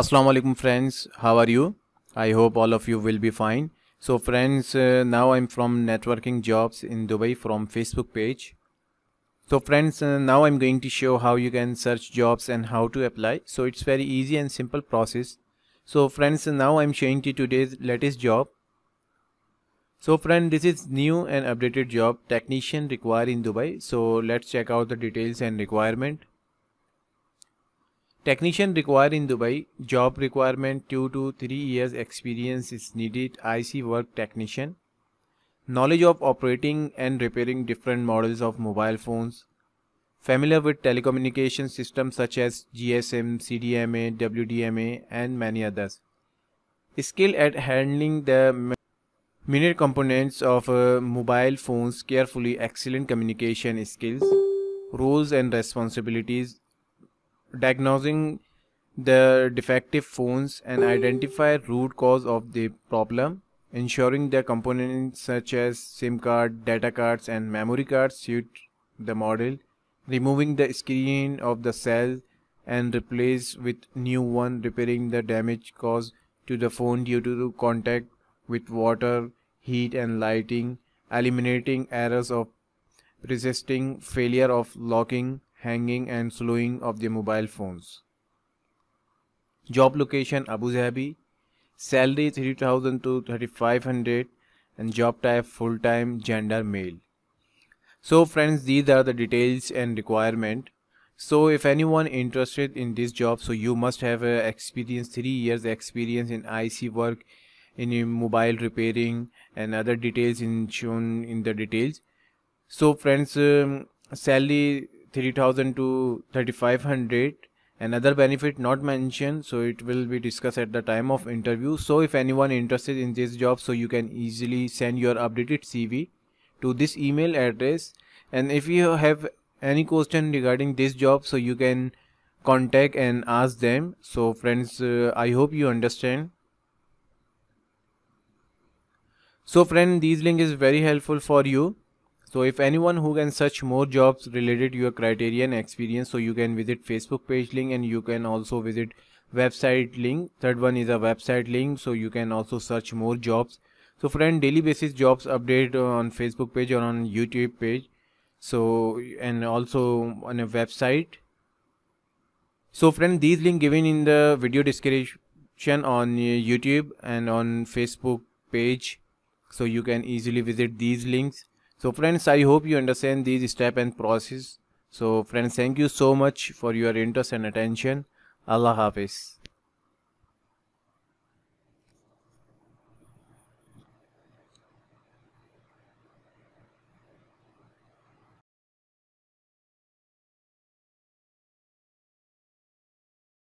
assalamu alaikum friends how are you i hope all of you will be fine so friends uh, now i'm from networking jobs in dubai from facebook page so friends uh, now i'm going to show how you can search jobs and how to apply so it's very easy and simple process so friends now i'm showing you today's latest job so friend this is new and updated job technician required in dubai so let's check out the details and requirement Technician required in Dubai, job requirement 2 to 3 years experience is needed IC work technician. Knowledge of operating and repairing different models of mobile phones. Familiar with telecommunication systems such as GSM, CDMA, WDMA and many others. Skill at handling the minor components of uh, mobile phones carefully excellent communication skills roles and responsibilities diagnosing the defective phones and identify root cause of the problem ensuring the components such as SIM card, data cards and memory cards suit the model, removing the screen of the cell and replace with new one repairing the damage caused to the phone due to contact with water, heat and lighting, eliminating errors of resisting failure of locking, hanging and slowing of their mobile phones. Job location Abu Dhabi. Salary 3000 to 3500 and job type full time, gender male. So friends these are the details and requirement. So if anyone interested in this job so you must have uh, experience 3 years experience in IC work in mobile repairing and other details in shown in the details so friends um, salary 3000 to 3500 another benefit not mentioned so it will be discussed at the time of interview so if anyone interested in this job so you can easily send your updated cv to this email address and if you have any question regarding this job so you can contact and ask them so friends uh, i hope you understand so friend these link is very helpful for you so if anyone who can search more jobs related to your criteria and experience, so you can visit Facebook page link and you can also visit website link. Third one is a website link, so you can also search more jobs. So friend, daily basis jobs update on Facebook page or on YouTube page. So and also on a website. So friend, these link given in the video description on YouTube and on Facebook page. So you can easily visit these links so friends i hope you understand these step and process so friends thank you so much for your interest and attention allah hafiz